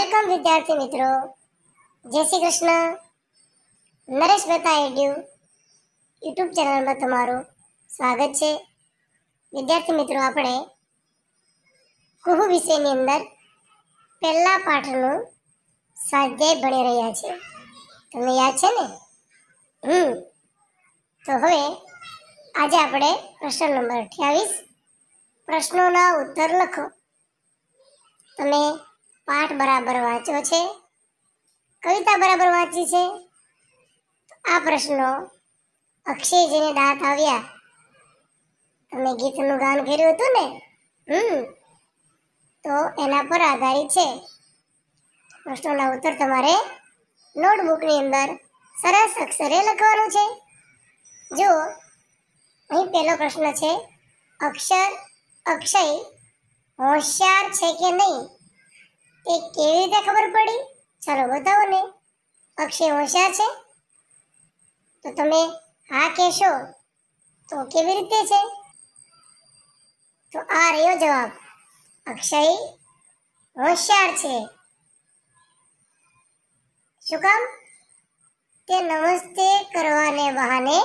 welcome વિદ્યાર્થી મિત્રો જય શ્રી કૃષ્ણ નરેશ મહેતા એડિયુ યુટ્યુબ ચેનલમાં તમારું સ્વાગત છે વિદ્યાર્થી મિત્રો આપણે કુહુ વિષયની અંદર પહેલા પાઠનું સ્વાધ્યાય ભણી રહ્યા છે તમને યાદ છે ને હમ તો હવે આજે આપણે પ્રશ્ન નંબર અઠ્યાવીસ પ્રશ્નોના ઉત્તર લખો તમે પાઠ બરાબર વાંચ્યો છે કવિતા બરાબર વાંચી છે આ પ્રશ્નો અક્ષય જેને દાંત આવ્યા તમે ગીતનું ગાન કર્યું હતું ને હમ તો એના પર આધારિત છે પ્રશ્નોના ઉત્તર તમારે નોટબુકની અંદર સરસ અક્ષરે લખવાનું છે જો અહીં પહેલો પ્રશ્ન છે અક્ષર અક્ષય હોશિયાર છે કે નહીં એ કેવી રીતે ખબર પડી ચાલો બતાવો ને અક્ષય હોશિયાર છે તો તમે હા કહેશો તો કેવી રીતે છે તો આ રહ્યો જવાબ અક્ષય હોશિયાર છે શું કામ તે નમસ્તે કરવાને બહાને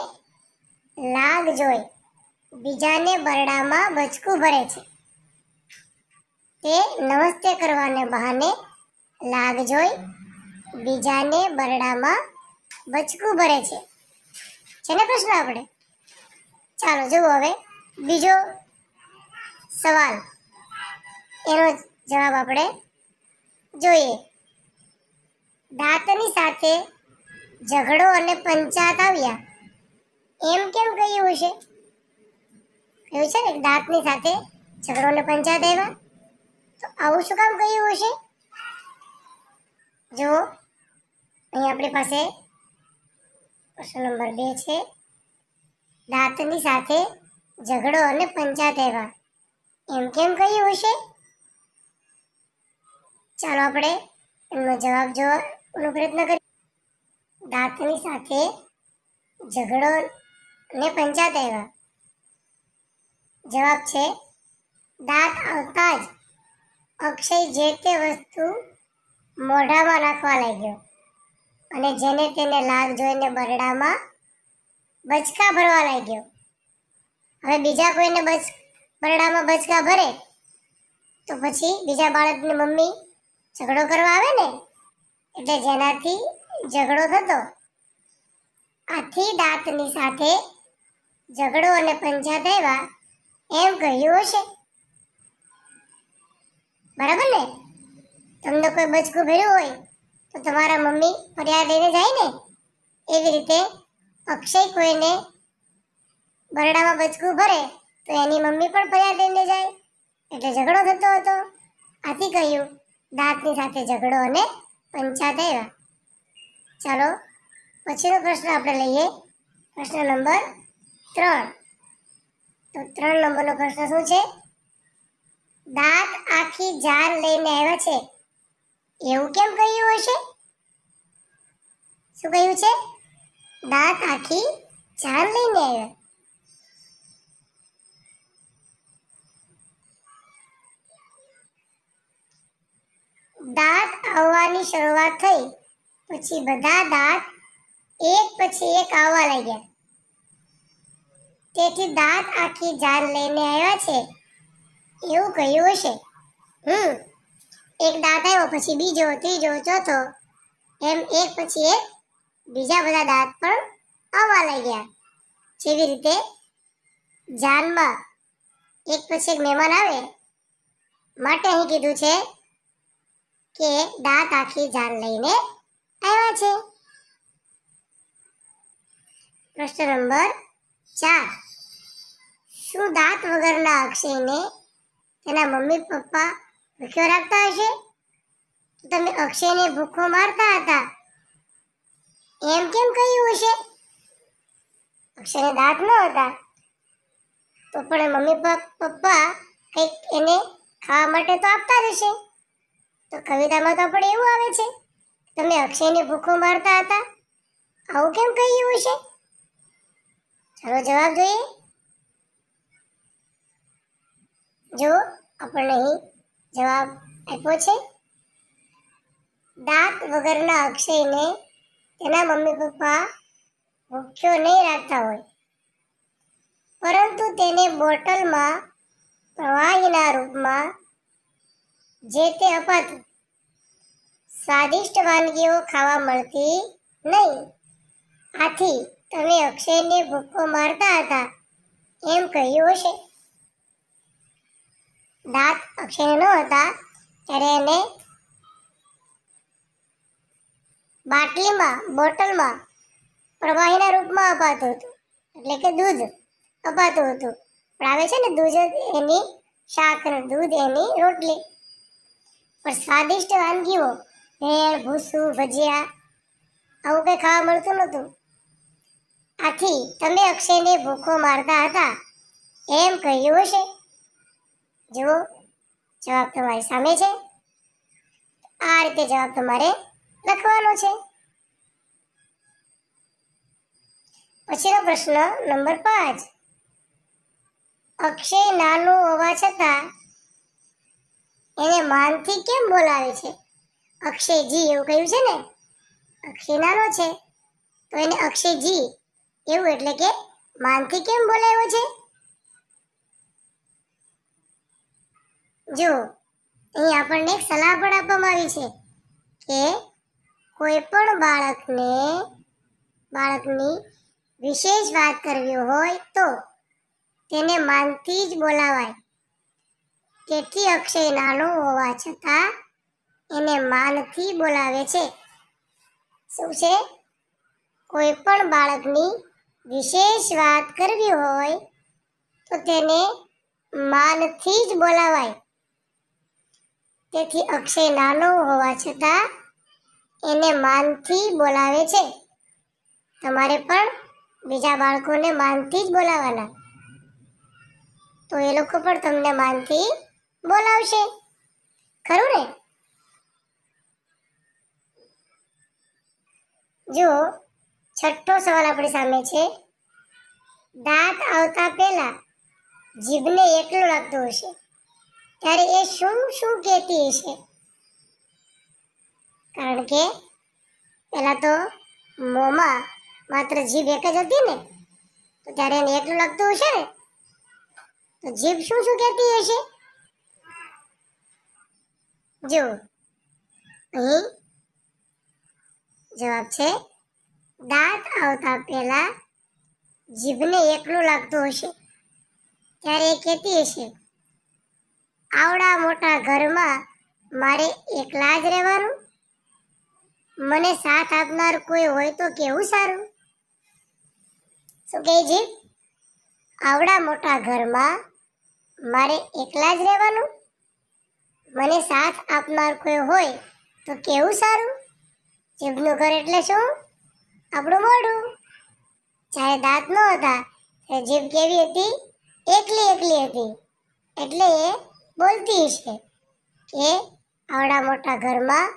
લાગ જોઈ બીજાને બરડામાં બચકું ભરે છે તે નમસ્તે કરવાને બહાને લાગ જોઈ બીજાને બરડામાં બચકું ભરે છે છે ને પ્રશ્ન આપણે ચાલો જુઓ હવે બીજો સવાલ એનો જવાબ આપણે જોઈએ દાંતની સાથે ઝઘડો અને પંચાત આવ્યા એમ કેમ કહ્યું છે કહ્યું છે ને દાંતની સાથે ઝઘડો અને પંચાત આવ્યા તો આવું શું કામ કહ્યું હશે જો અહીં આપણી પાસે પ્રશ્ન નંબર બે છે દાંતની સાથે ઝઘડો અને પંચાત એવા એમ કેમ કહ્યું હશે ચાલો આપણે એમનો જવાબ જોવાનો પ્રયત્ન કરીએ દાંતની સાથે ઝઘડો અને પંચાત એવા જવાબ છે દાંત આવતા જ અક્ષય જે તે વસ્તુ મોઢામાં નાખવા લાગ્યો અને જેને તેને લાગ જોઈને બરડામાં બચકા ભરવા લાગ્યો હવે બીજા કોઈને બચ બરડામાં બચકા ભરે તો પછી બીજા બાળકની મમ્મી ઝઘડો કરવા આવે ને એટલે જેનાથી ઝઘડો થતો આથી દાંતની સાથે ઝઘડો અને પંચાત આવ્યા એમ કહ્યું હશે બરાબર ને તમને કોઈ બચકું ભર્યું હોય તો તમારા મમ્મી ફરિયાદ લઈને જાય ને એવી રીતે અક્ષય કોઈને બરડામાં બચકું ભરે તો એની મમ્મી પણ ફરિયાદ લઈને જાય એટલે ઝઘડો થતો હતો આથી કહ્યું દાંતની સાથે ઝઘડો અને પંચાત આવ્યા ચાલો પછીનો પ્રશ્ન આપણે લઈએ પ્રશ્ન નંબર ત્રણ તો ત્રણ નંબરનો પ્રશ્ન શું છે દાંત આખી જાર લઈને આવ્યા છે એવું કેમ કહ્યું હશે શું કહ્યું છે દાંત આખી જાર લઈને આવ્યા દાંત આવવાની શરૂઆત થઈ પછી બધા દાંત એક પછી એક આવવા લાગ્યા તેથી દાંત આખી જાર લઈને આવ્યા છે એવું કહ્યું હશે હમ એક દાંત આવ્યો પછી બીજો ત્રીજો ચોથો એમ એક પછી એક બીજા બધા દાંત પણ આવવા લાગ્યા જેવી રીતે જાનમાં એક પછી એક મહેમાન આવે માટે અહીં કીધું છે કે દાંત આખી જાન લઈને આવ્યા છે પ્રશ્ન નંબર ચાર શું દાંત વગરના અક્ષયને એના મમ્મી પપ્પા ભૂખ્યો રાખતા હશે તમે અક્ષયને ભૂખો મારતા હતા એમ કેમ કહ્યું હશે અક્ષયને દાંત ન હતા તો પણ મમ્મી પપ્પા કંઈક એને ખાવા માટે તો આપતા જ હશે તો કવિતામાં તો પણ એવું આવે છે તમે અક્ષયને ભૂખો મારતા હતા આવું કેમ કહ્યું હશે ચાલો જવાબ જોઈએ જો આપણને જવાબ આપ્યો છે દાંત વગરના અક્ષયને તેના મમ્મી પપ્પા ભૂખ્યો નહીં રાખતા હોય પરંતુ તેને બોટલમાં પ્રવાહીના રૂપમાં જે તે અપાતું સ્વાદિષ્ટ વાનગીઓ ખાવા મળતી નહીં આથી તમે અક્ષયને ભૂખો મારતા હતા એમ કહ્યું હશે દાંત અક્ષયનો હતા ત્યારે એને બાટલીમાં બોટલમાં પ્રવાહીના રૂપમાં અપાતું હતું એટલે કે દૂધ અપાતું હતું પણ આવે છે ને દૂધ એની શાક દૂધ એની રોટલી પણ સ્વાદિષ્ટ વાનગીઓ ભેળ ભૂસું ભજીયા આવું કંઈ ખાવા મળતું નહોતું આથી તમે અક્ષયને ભૂખો મારતા હતા એમ કહ્યું હશે જુઓ જવાબ તમારી સામે છે આ રીતે જવાબ તમારે લખવાનો છે પછીનો પ્રશ્ન નંબર પાંચ અક્ષય નાનું હોવા છતાં એને માનથી કેમ બોલાવે છે અક્ષયજી એવું કહ્યું છે ને અક્ષય નાનો છે તો એને અક્ષયજી એવું એટલે કે માનથી કેમ બોલાવ્યો છે જો અહીં આપણને એક સલાહ પણ આપવામાં આવી છે કે કોઈ પણ બાળકને બાળકની વિશેષ વાત કરવી હોય તો તેને માનથી જ બોલાવાય તેથી અક્ષય નાનો હોવા છતાં એને માનથી બોલાવે છે શું છે કોઈ પણ બાળકની વિશેષ વાત કરવી હોય તો તેને માનથી જ બોલાવાય તેથી અક્ષય નાનો હોવા છતાં એને માનથી બોલાવે છે તમારે પણ બીજા બાળકોને માનથી જ બોલાવવાના તો એ લોકો પણ તમને માનથી બોલાવશે ખરું ને જો છઠ્ઠો સવાલ આપણી સામે છે દાંત આવતા પહેલા જીભને એકલું લાગતું હશે ત્યારે એ શું શું કહેતી હશે કારણ કે એલા તો મોમા માત્ર જીબે કજ જ દે ને તો ત્યારે એને એકલું લાગતું હશે ને તો જેબ શું શું કહેતી હશે જો એ જવાબ છે દાત આવતા પહેલા જીવને એકલું લાગતું હશે ત્યારે એ કહેતી હશે આવડા મોટા ઘરમાં મારે એકલા જ રહેવાનું મને સાથ આપનાર કોઈ હોય તો કેવું સારું શું કહે છે આવડા મોટા ઘરમાં મારે એકલા જ રહેવાનું મને સાથ આપનાર કોઈ હોય તો કેવું સારું જીભનું ઘર એટલે શું આપણું મોઢું જ્યારે દાંત ન હતા ત્યારે જીભ કેવી હતી એકલી એકલી હતી એટલે બોલતી હશે કે આવડા મોટા ઘરમાં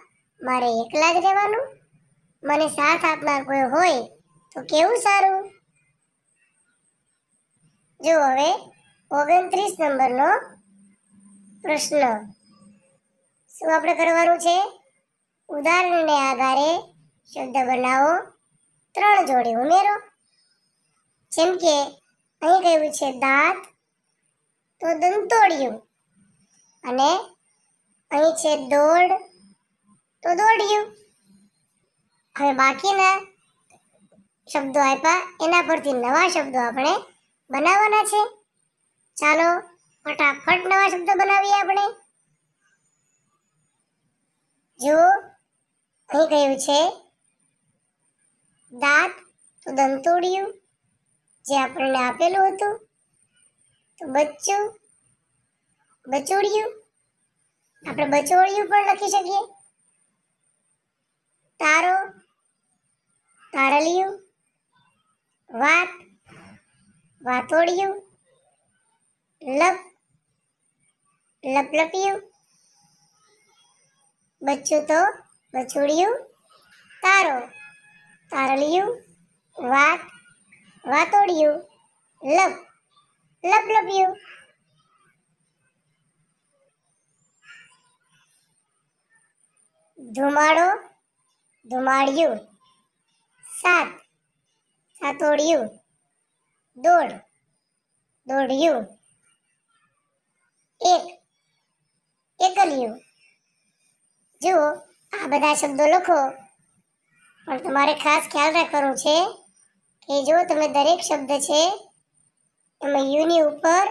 મારે એકલા જ રહેવાનું મને સાથ આપનાર કોઈ હોય તો કેવું સારું જો હવે ઓગણત્રીસ નંબરનો પ્રશ્ન શું આપણે કરવાનું છે ઉદાહરણને આધારે શબ્દ બનાવો ત્રણ જોડે ઉમેરો જેમ કે અહીં કહ્યું છે દાંત તો દંતોડિયું અને અહીં છે દોડ તો દોડ્યું હવે બાકીના શબ્દો આપ્યા એના પરથી નવા શબ્દો આપણે બનાવવાના છે ચાલો ફટાફટ નવા શબ્દો બનાવીએ આપણે જુઓ અહીં કહ્યું છે દાંત તો દંતોડિયું જે આપણને આપેલું હતું તો બચ્ચું બચોડિયું આપણે બચોડિયું પણ લખી શકીએ તારો તારલિયું વાત વાતોડિયું લપ લપલપિયું બચ્ચું તો બચોડિયું તારો તારલિયું વાત વાતોડિયું લપ લપલપિયું ધુમાડો ધુમાડ્યું સાત સાતોડિયું દોડ દોડ્યું એક એકલ્યું જુઓ આ બધા શબ્દો લખો પણ તમારે ખાસ ખ્યાલ રાખવાનો છે કે જો તમે દરેક શબ્દ છે એમાં યુની ઉપર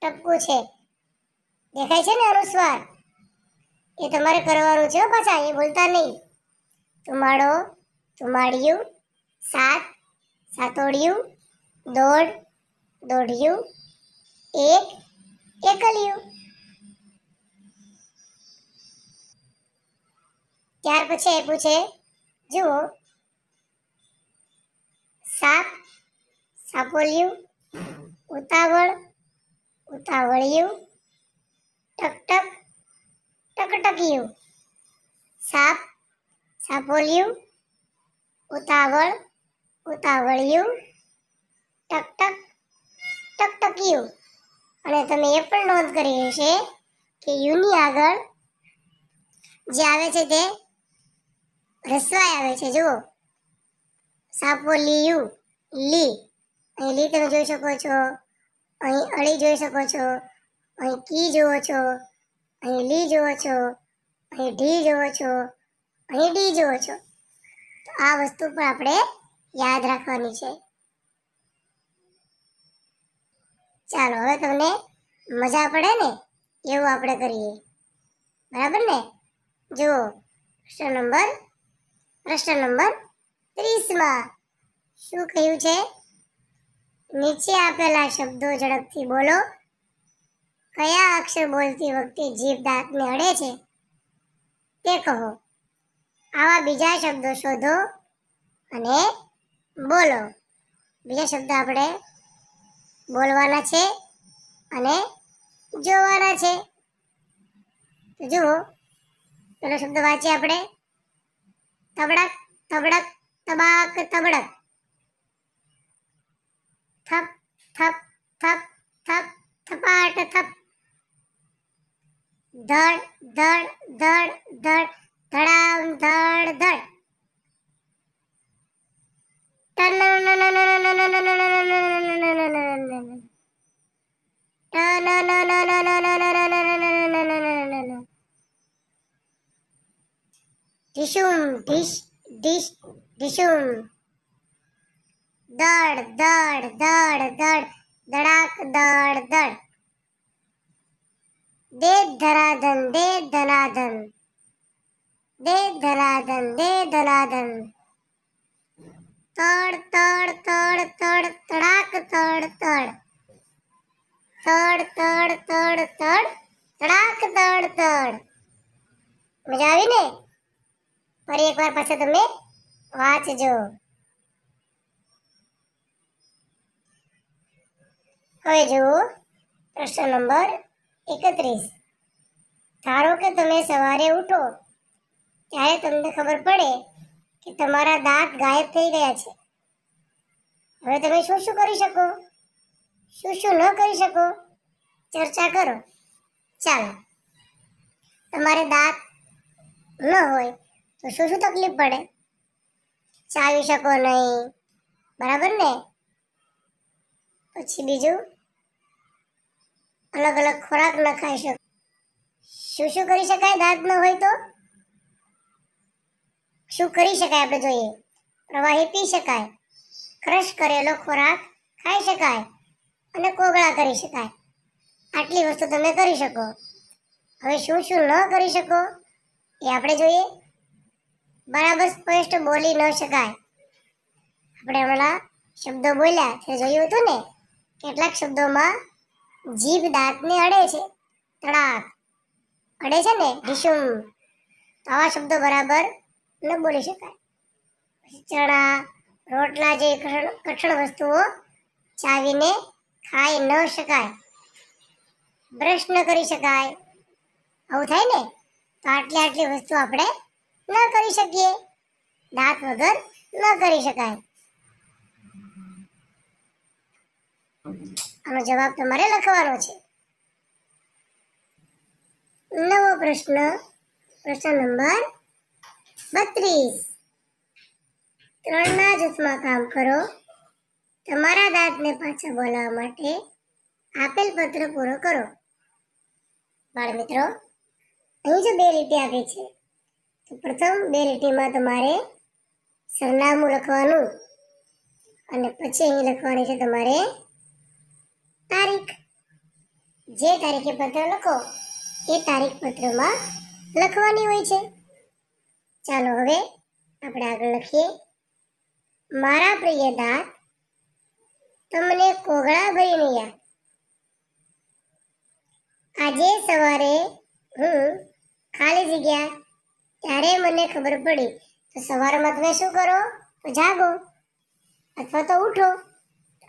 ટપકું છે દેખાય છે ને અનુસ્વાર એ તમારે કરવાનું છે પાછા એ ભૂલતા નહીં તુમાડો તુમાડ્યું સાત સાતોડિયું દોઢ દોઢિયું એક એકલિયું ત્યાર પછી એ પૂછે જુઓ સાપ સાપોલિયું ઉતાવળ ઉતાવળિયું ટક ટકટક્યું સાપ સાપોલિયું ઉતાવળ ઉતાવળિયું ટકટક ટકટક્યું અને તમે એ પણ નોંધ કરી હશે કે યુની આગળ જે આવે છે તે રસવાય આવે છે જુઓ સાપોલિયું લી અહીં લી તમે જોઈ શકો છો અહીં અળી જોઈ શકો છો અહીં કી જુઓ છો અહીં લી જુઓ છો અહીં ઢી જુઓ છો અહીં ડી જુઓ છો તો આ વસ્તુ પણ આપણે યાદ રાખવાની છે ચાલો હવે તમને મજા પડે ને એવું આપણે કરીએ બરાબર ને જુઓ પ્રશ્ન નંબર પ્રશ્ન નંબર ત્રીસમાં શું કહ્યું છે નીચે આપેલા શબ્દો ઝડપથી બોલો કયા અક્ષર બોલતી વખતે જીભ દાંતને અડે છે તે કહો આવા બીજા શબ્દો શોધો અને બોલો બીજા શબ્દ આપણે બોલવાના છે અને જોવાના છે તો જુઓ પેલો શબ્દ વાંચીએ આપણે તબડક તબડક તબાક તબડક થપ થપ થપ થપ થપાટ થપ ધડ ધડ ધડ ધડ ધડામ ધડ ધડ ઢીશુમ ઢીશ ઢીશ ઢીશુમ દડ દડ દડ દડ ધડાક દડ દડ दे धनाधन दे धनाधन दे धनाधन दे धनाधन तड़ तड़ तड़ तड़ तड़ाक तड़ तड़ तड़ तड़ तड़ तड़ तड़ाक तड़ तड़ मजा आई ने पर एक बार पछे तुमने वाच जो હવે જુઓ પ્રશ્ન નંબર એકત્રીસ ધારો કે તમે સવારે ઉઠો ત્યારે તમને ખબર પડે કે તમારા દાંત ગાયબ થઈ ગયા છે હવે તમે શું શું કરી શકો શું શું ન કરી શકો ચર્ચા કરો ચાલો તમારે દાંત ન હોય તો શું શું તકલીફ પડે ચાવી શકો નહીં બરાબર ને પછી બીજું અલગ અલગ ખોરાક ન ખાઈ શકો શું શું કરી શકાય દાંત ન હોય તો શું કરી શકાય આપણે જોઈએ પ્રવાહી પી શકાય ક્રશ કરેલો ખોરાક ખાઈ શકાય અને કોગળા કરી શકાય આટલી વસ્તુ તમે કરી શકો હવે શું શું ન કરી શકો એ આપણે જોઈએ બરાબર સ્પષ્ટ બોલી ન શકાય આપણે હમણાં શબ્દો બોલ્યા તે જોયું હતું ને કેટલાક શબ્દોમાં જીભ દાંતને અડે છે તડાક અડે છે ને ઢીસુમ આવા શબ્દો બરાબર ન બોલી શકાય ચણા રોટલા જે કઠણ વસ્તુઓ ચાવીને ખાઈ ન શકાય બ્રશ ન કરી શકાય આવું થાય ને તો આટલી આટલી વસ્તુ આપણે ન કરી શકીએ દાંત વગર ન કરી શકાય આનો જવાબ તમારે લખવાનો છે નવો પ્રશ્ન પ્રશ્ન નંબર બત્રીસ ત્રણના જૂથમાં કામ કરો તમારા દાંતને પાછા બોલાવવા માટે આપેલ પત્ર પૂરો કરો બાળ મિત્રો અહીં જો બે લીટી આપી છે તો પ્રથમ બે લીટીમાં તમારે સરનામું લખવાનું અને પછી અહીં લખવાની છે તમારે તારીખ જે તારીખે પત્ર લખો એ તારીખ પત્રમાં લખવાની હોય છે ચાલો હવે આપણે આગળ લખીએ મારા પ્રિય દાંત તમને કોગળા ભરીને યાદ આજે સવારે હું ખાલી જગ્યા ત્યારે મને ખબર પડી તો સવારમાં તમે શું કરો તો જાગો અથવા તો ઉઠો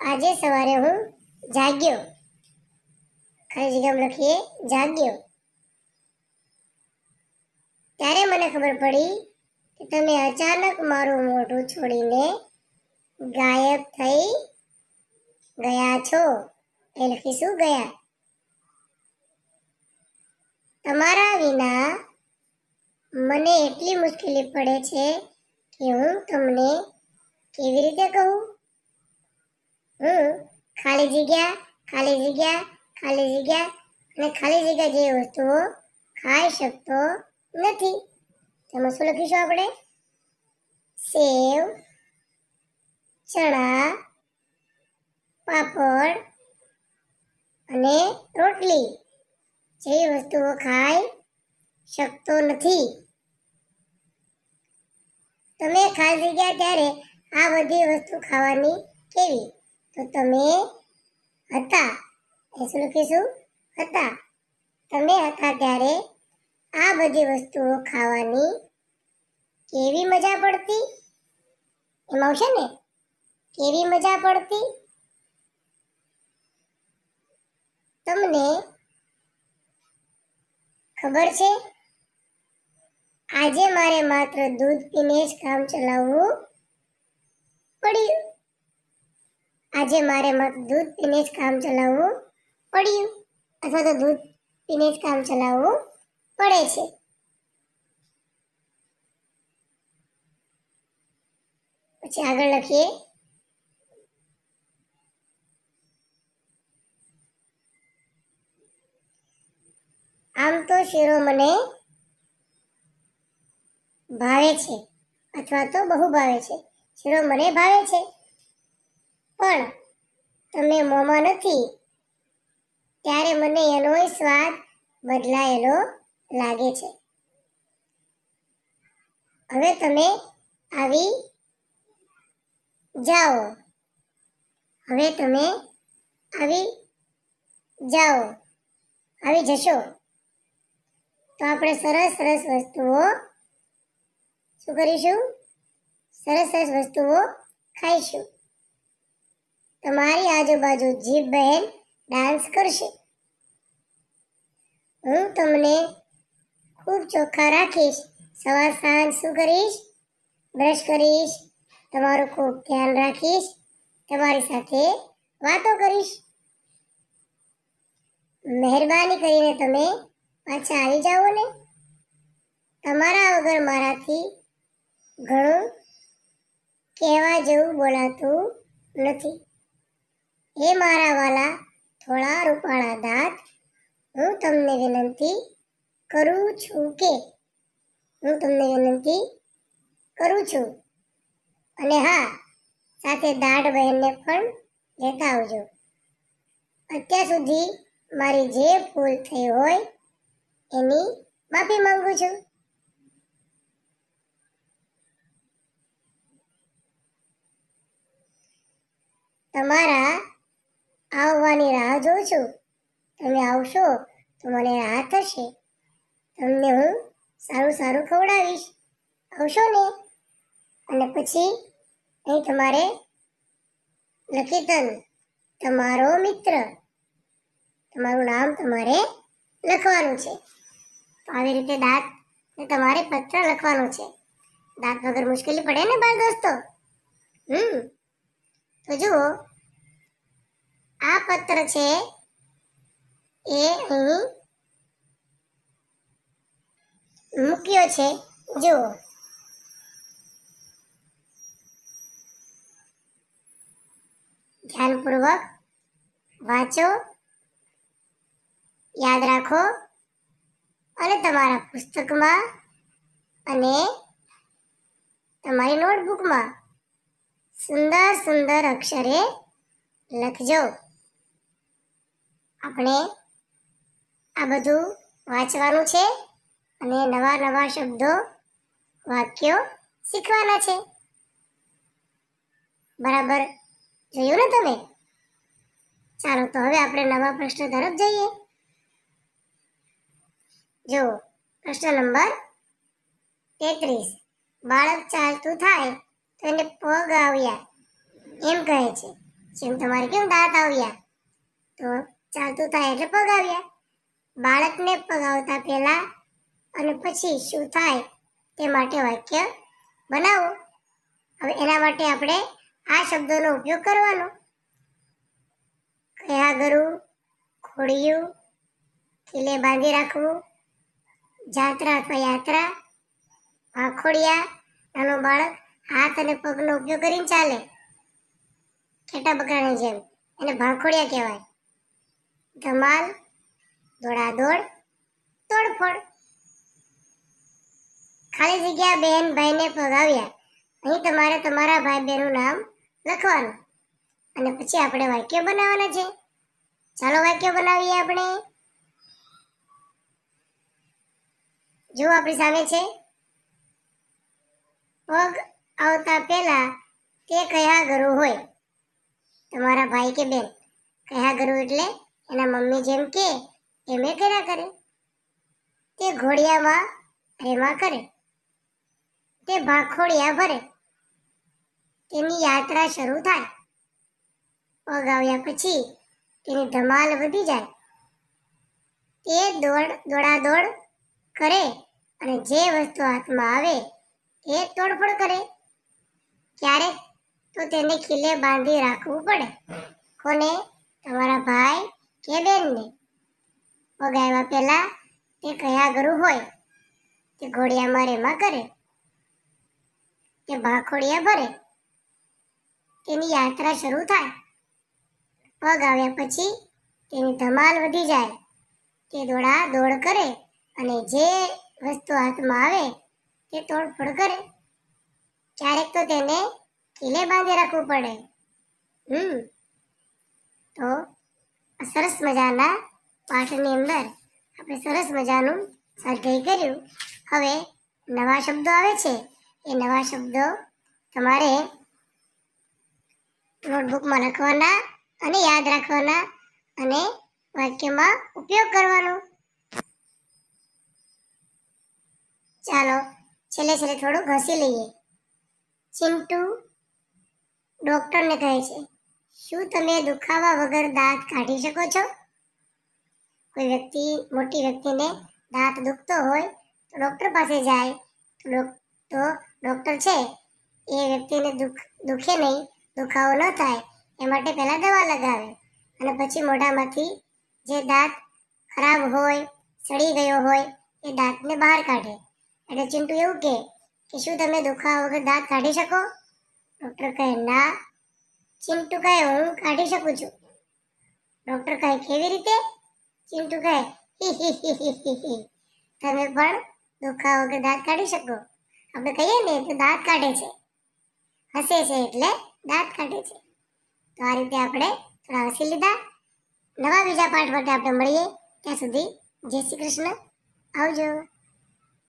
આજે સવારે હું જાગ્યો કઈ જગ્યામાં લખીએ જાગ્યો ત્યારે મને ખબર પડી કે તમે અચાનક મારું મોઢું છોડીને ગાયબ થઈ ગયા છો એ લખી શું ગયા તમારા વિના મને એટલી મુશ્કેલી પડે છે કે હું તમને કેવી રીતે કહું હું ખાલી જગ્યા ખાલી જગ્યા ખાલી જગ્યા અને ખાલી જગ્યા જે વસ્તુઓ ખાઈ શકતો નથી તેમાં શું લખીશું આપણે સેવ ચણા પાપડ અને રોટલી જે વસ્તુઓ ખાઈ શકતો નથી તમે ખાલી જગ્યા ત્યારે આ બધી વસ્તુ ખાવાની કેવી તો તમે હતા એ શું લખીશું હતા તમે હતા ત્યારે આ બધી વસ્તુઓ ખાવાની કેવી મજા પડતી એમાં આવશે ને કેવી મજા પડતી તમને ખબર છે આજે મારે માત્ર દૂધ પીને જ કામ ચલાવવું પડ્યું આજે મારે દૂધ પીને જ કામ ચલાવવું પડ્યું અથવા તો દૂધ પીને જ કામ ચલાવવું પડે છે પછી આગળ લખીએ આમ તો શેરો મને ભાવે છે અથવા તો બહુ ભાવે છે શેરો મને ભાવે છે પણ તમે મોંમાં નથી ત્યારે મને એનોય સ્વાદ બદલાયેલો લાગે છે હવે તમે આવી જાઓ હવે તમે આવી જાઓ આવી જશો તો આપણે સરસ સરસ વસ્તુઓ શું કરીશું સરસ સરસ વસ્તુઓ ખાઈશું તમારી આજુબાજુ જીભ બહેન ડાન્સ કરશે હું તમને ખૂબ ચોખ્ખા રાખીશ સવાર સાંજ શું કરીશ બ્રશ કરીશ તમારું ખૂબ ધ્યાન રાખીશ તમારી સાથે વાતો કરીશ મહેરબાની કરીને તમે પાછા આવી જાઓ ને તમારા વગર મારાથી ઘણું કહેવા જેવું બોલાતું નથી હે મારા વાલા થોડા રૂપાળા દાંત હું તમને વિનંતી કરું છું કે હું તમને વિનંતી કરું છું અને હા સાથે દાઢ બહેનને પણ લેતા આવજો અત્યાર સુધી મારી જે ભૂલ થઈ હોય એની માફી માંગુ છું તમારા આવવાની રાહ જોઉં છું તમે આવશો તો મને રાહ થશે તમને હું સારું સારું ખવડાવીશ આવશો ને અને પછી અહીં તમારે લખીતન તમારો મિત્ર તમારું નામ તમારે લખવાનું છે તો આવી રીતે દાંત તમારે પત્ર લખવાનું છે દાંત વગર મુશ્કેલી પડે ને બાળ દોસ્તો હમ તો જુઓ આ પત્ર છે એ અહીં મૂક્યો છે જુઓ ધ્યાનપૂર્વક વાંચો યાદ રાખો અને તમારા પુસ્તકમાં અને તમારી નોટબુકમાં સુંદર સુંદર અક્ષરે લખજો આપણે આ બધું વાંચવાનું છે અને નવા નવા શબ્દો વાક્યો શીખવાના છે બરાબર જોયું ને તમે ચાલો તો હવે આપણે નવા પ્રશ્ન તરફ જઈએ જો પ્રશ્ન નંબર તેત્રીસ બાળક ચાલતું થાય તો એને પગ આવ્યા એમ કહે છે જેમ તમારે કેમ દાંત આવ્યા તો ચાલતું થાય એટલે પગાવ્યા બાળકને પગાવતા પહેલાં અને પછી શું થાય તે માટે વાક્ય બનાવો હવે એના માટે આપણે આ શબ્દોનો ઉપયોગ કરવાનો કયા ગરું ખોડિયું કિલે બાંધી રાખવું જાત્રા અથવા યાત્રા આખોડિયા નાનો બાળક હાથ અને પગનો ઉપયોગ કરીને ચાલે કેટા બકરાની જેમ એને ભાંખોડિયા કહેવાય ધમાલ દોડાદોડ તોડફોડ ખાલી જગ્યા બેન ભાઈને ભગાવ્યા અહીં તમારે તમારા ભાઈ બહેનનું નામ લખવાનું અને પછી આપણે વાક્ય બનાવવાના છે ચાલો વાક્ય બનાવીએ આપણે જો આપણી સામે છે પગ આવતા પહેલા તે કયા ઘરું હોય તમારા ભાઈ કે બેન કયા ઘરું એટલે એના મમ્મી જેમ કે એમ કર્યા કરે તે ઘોડિયામાં પ્રેમા કરે તે ભાખોડિયા ભરે તેની યાત્રા શરૂ થાય પગ આવ્યા પછી તેની ધમાલ વધી જાય તે દોડ દોડાદોડ કરે અને જે વસ્તુ હાથમાં આવે તે તોડફોડ કરે ક્યારેક તો તેને ખીલે બાંધી રાખવું પડે કોને તમારા ભાઈ કે બેનને વગાવ્યા પહેલાં તે કયા ગુરુ હોય તે ઘોડિયા મારે કરે તે ભાખોડિયા ભરે તેની યાત્રા શરૂ થાય પગ આવ્યા પછી તેની ધમાલ વધી જાય તે દોડા દોડ કરે અને જે વસ્તુ હાથમાં આવે તે તોડફોડ કરે ક્યારેક તો તેને કિલે બાંધી રાખવું પડે હમ તો સરસ મજાના પાઠની અંદર આપણે સરસ મજાનું સ્વાધ્યાય કર્યું હવે નવા શબ્દો આવે છે એ નવા શબ્દો તમારે નોટબુકમાં લખવાના અને યાદ રાખવાના અને વાક્યમાં ઉપયોગ કરવાનો ચાલો છેલ્લે છેલ્લે થોડું ઘસી લઈએ ચિંટુ ડૉક્ટરને કહે છે શું તમે દુખાવા વગર દાંત કાઢી શકો છો કોઈ વ્યક્તિ મોટી વ્યક્તિને દાંત દુખતો હોય તો ડૉક્ટર પાસે જાય તો ડૉક્ટર છે એ વ્યક્તિને દુઃખ દુખે નહીં દુખાવો ન થાય એ માટે પહેલાં દવા લગાવે અને પછી મોઢામાંથી જે દાંત ખરાબ હોય સડી ગયો હોય એ દાંતને બહાર કાઢે એટલે ચિંટુ એવું કહે કે શું તમે દુખાવા વગર દાંત કાઢી શકો ડૉક્ટર કહે ના ચિંટુ કહે હું કાઢી શકું છું ડૉક્ટર કહે કેવી રીતે ચિંટુ કહે તમે પણ દુખાવો કે દાંત કાઢી શકો આપણે કહીએ ને તો દાંત કાઢે છે હસે છે એટલે દાંત કાઢે છે તો આ રીતે આપણે થોડા હસી લીધા નવા બીજા પાઠ માટે આપણે મળીએ ત્યાં સુધી જય શ્રી કૃષ્ણ આવજો